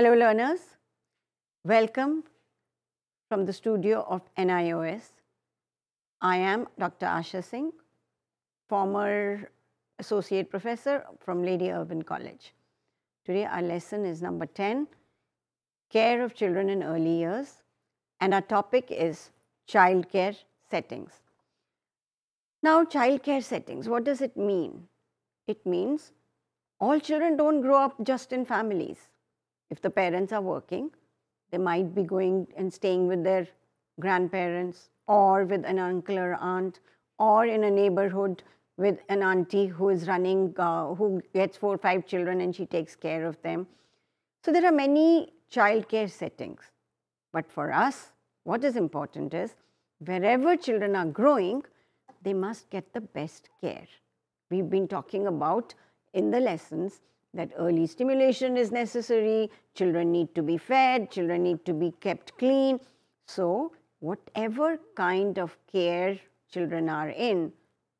Hello learners, welcome from the studio of NIOS. I am Dr. Asha Singh, former associate professor from Lady Urban College. Today our lesson is number 10, Care of Children in Early Years and our topic is childcare settings. Now childcare settings, what does it mean? It means all children don't grow up just in families if the parents are working, they might be going and staying with their grandparents or with an uncle or aunt or in a neighborhood with an auntie who is running, uh, who gets four or five children and she takes care of them. So there are many childcare settings. But for us, what is important is wherever children are growing, they must get the best care. We've been talking about in the lessons that early stimulation is necessary, children need to be fed, children need to be kept clean. So, whatever kind of care children are in,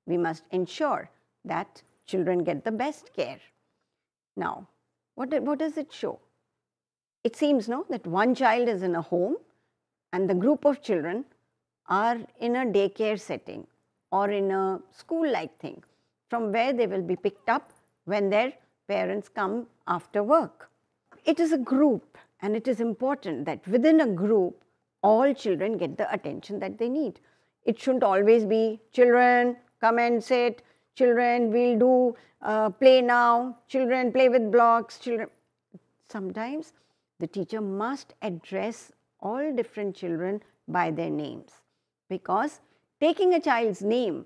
we must ensure that children get the best care. Now, what, what does it show? It seems no that one child is in a home and the group of children are in a daycare setting or in a school-like thing from where they will be picked up when they're parents come after work. It is a group, and it is important that within a group, all children get the attention that they need. It shouldn't always be children, come and sit, children, we'll do uh, play now, children, play with blocks, children. Sometimes the teacher must address all different children by their names because taking a child's name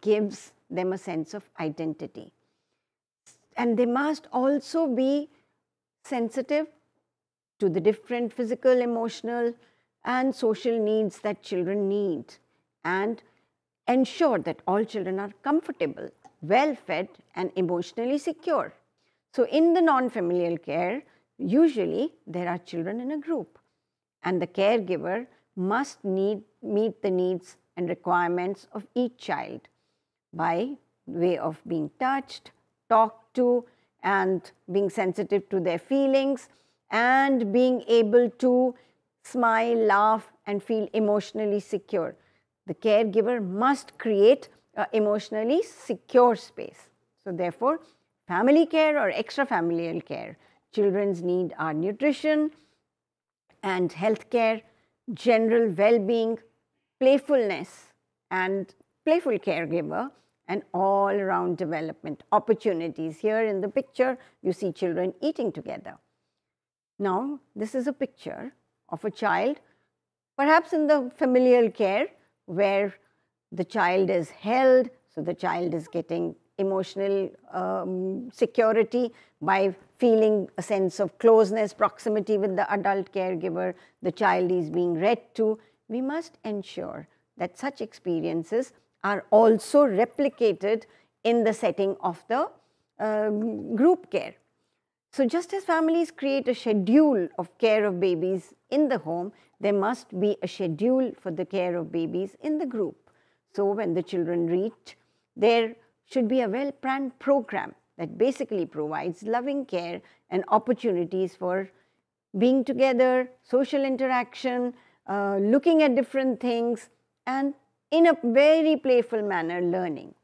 gives them a sense of identity and they must also be sensitive to the different physical, emotional and social needs that children need and ensure that all children are comfortable, well fed and emotionally secure. So in the non-familial care, usually there are children in a group and the caregiver must need, meet the needs and requirements of each child by way of being touched, talked to and being sensitive to their feelings and being able to smile, laugh and feel emotionally secure. The caregiver must create an emotionally secure space. So therefore, family care or extra familial care, children's need are nutrition and health care, general well-being, playfulness and playful caregiver and all round development opportunities. Here in the picture, you see children eating together. Now, this is a picture of a child, perhaps in the familial care, where the child is held, so the child is getting emotional um, security by feeling a sense of closeness, proximity with the adult caregiver, the child is being read to. We must ensure that such experiences are also replicated in the setting of the um, group care. So just as families create a schedule of care of babies in the home, there must be a schedule for the care of babies in the group. So when the children reach, there should be a well-planned program that basically provides loving care and opportunities for being together, social interaction, uh, looking at different things and in a very playful manner learning.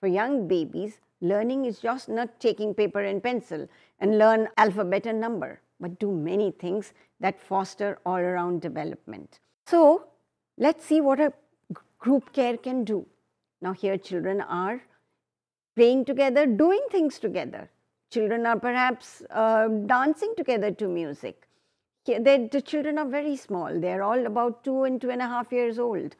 For young babies, learning is just not taking paper and pencil and learn alphabet and number, but do many things that foster all around development. So let's see what a group care can do. Now here children are playing together, doing things together. Children are perhaps uh, dancing together to music. the children are very small. They're all about two and two and a half years old.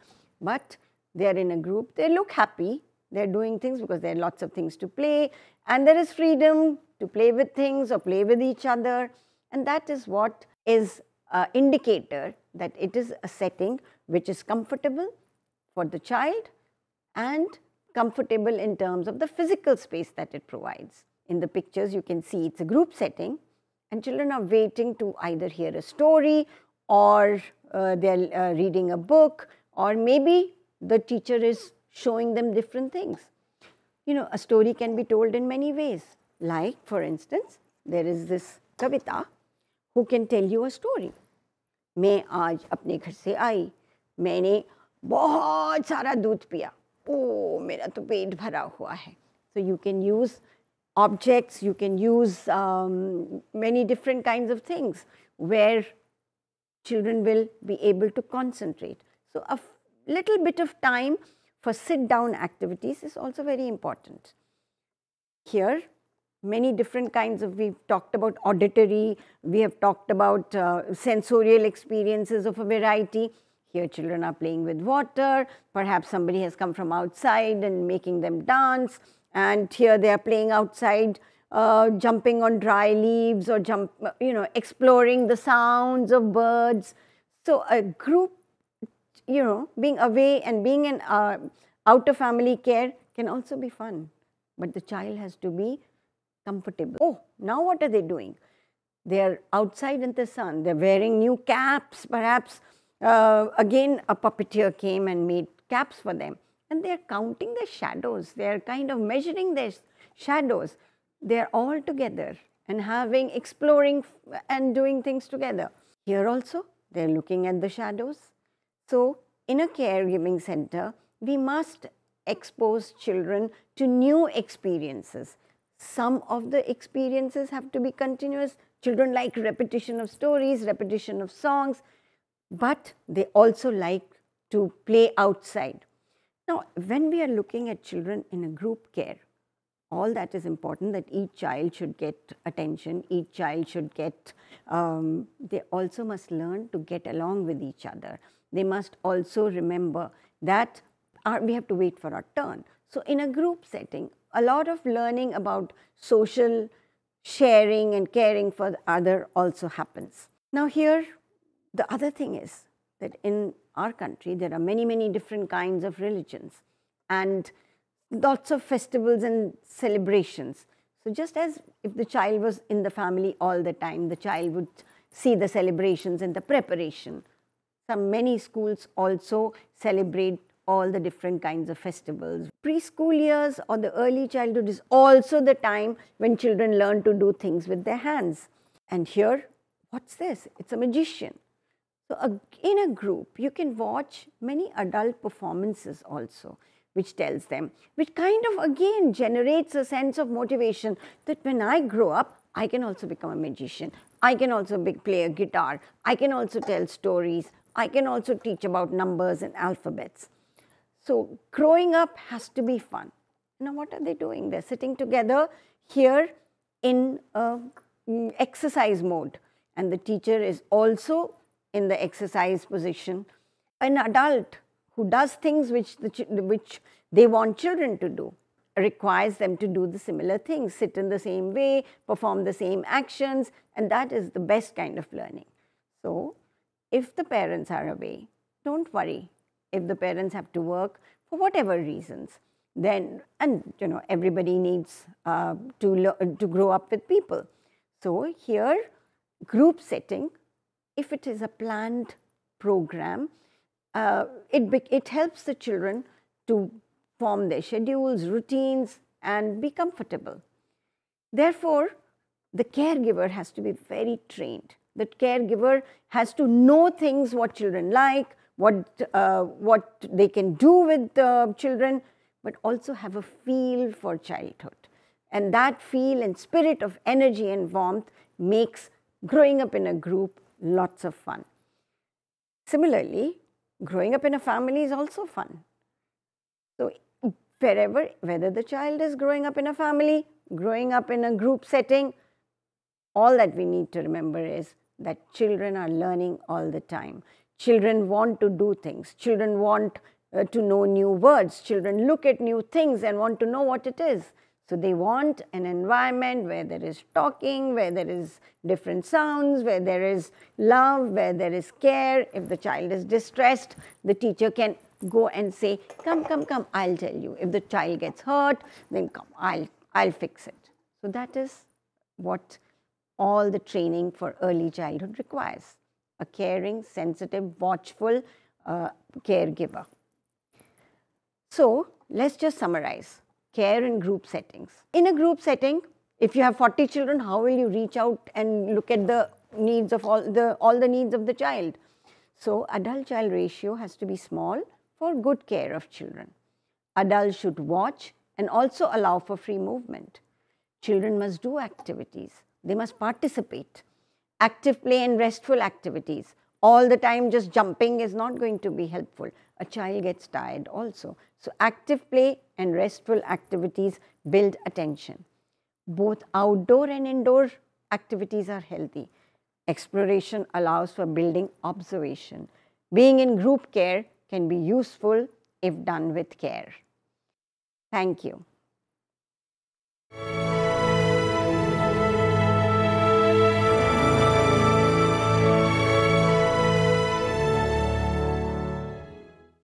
But they are in a group. They look happy. They're doing things because there are lots of things to play. And there is freedom to play with things or play with each other. And that is what is an indicator that it is a setting which is comfortable for the child and comfortable in terms of the physical space that it provides. In the pictures, you can see it's a group setting and children are waiting to either hear a story or uh, they're uh, reading a book or maybe the teacher is showing them different things. You know, a story can be told in many ways. Like, for instance, there is this Kavita who can tell you a story. मैं आज अपने घर से आई मैंने बहुत सारा दूध पिया ओ मेरा तो पेट भरा हुआ है so you can use objects you can use many different kind of things where children will be able to concentrate so a little bit of time for sit down activities is also very important. Here, many different kinds of, we've talked about auditory, we have talked about uh, sensorial experiences of a variety. Here children are playing with water, perhaps somebody has come from outside and making them dance and here they are playing outside, uh, jumping on dry leaves or jump, you know, exploring the sounds of birds. So a group you know, being away and being in uh, out of family care can also be fun. But the child has to be comfortable. Oh, now what are they doing? They are outside in the sun. They're wearing new caps. Perhaps uh, again a puppeteer came and made caps for them. And they're counting their shadows. They're kind of measuring their shadows. They're all together and having, exploring and doing things together. Here also, they're looking at the shadows. So, in a caregiving center, we must expose children to new experiences. Some of the experiences have to be continuous. Children like repetition of stories, repetition of songs, but they also like to play outside. Now, when we are looking at children in a group care, all that is important that each child should get attention, each child should get, um, they also must learn to get along with each other they must also remember that our, we have to wait for our turn. So in a group setting, a lot of learning about social sharing and caring for the other also happens. Now here, the other thing is that in our country, there are many, many different kinds of religions and lots of festivals and celebrations. So just as if the child was in the family all the time, the child would see the celebrations and the preparation some many schools also celebrate all the different kinds of festivals. Preschool years or the early childhood is also the time when children learn to do things with their hands. And here, what's this? It's a magician. So in a group, you can watch many adult performances also, which tells them, which kind of again generates a sense of motivation that when I grow up, I can also become a magician. I can also play a guitar. I can also tell stories. I can also teach about numbers and alphabets. So growing up has to be fun. Now what are they doing? They're sitting together here in a mm, exercise mode and the teacher is also in the exercise position. An adult who does things which, the which they want children to do requires them to do the similar things, sit in the same way, perform the same actions and that is the best kind of learning. So if the parents are away, don't worry. If the parents have to work for whatever reasons, then, and you know, everybody needs uh, to, to grow up with people. So here, group setting, if it is a planned program, uh, it, it helps the children to form their schedules, routines, and be comfortable. Therefore, the caregiver has to be very trained that caregiver has to know things what children like, what, uh, what they can do with uh, children, but also have a feel for childhood. And that feel and spirit of energy and warmth makes growing up in a group lots of fun. Similarly, growing up in a family is also fun. So wherever, whether the child is growing up in a family, growing up in a group setting, all that we need to remember is that children are learning all the time. Children want to do things. Children want uh, to know new words. Children look at new things and want to know what it is. So they want an environment where there is talking, where there is different sounds, where there is love, where there is care. If the child is distressed, the teacher can go and say, come, come, come, I'll tell you. If the child gets hurt, then come, I'll, I'll fix it. So that is what all the training for early childhood requires a caring, sensitive, watchful uh, caregiver. So let's just summarize care in group settings. In a group setting, if you have 40 children, how will you reach out and look at the needs of all the, all the needs of the child? So adult-child ratio has to be small for good care of children. Adults should watch and also allow for free movement. Children must do activities they must participate. Active play and restful activities. All the time just jumping is not going to be helpful. A child gets tired also. So active play and restful activities build attention. Both outdoor and indoor activities are healthy. Exploration allows for building observation. Being in group care can be useful if done with care. Thank you.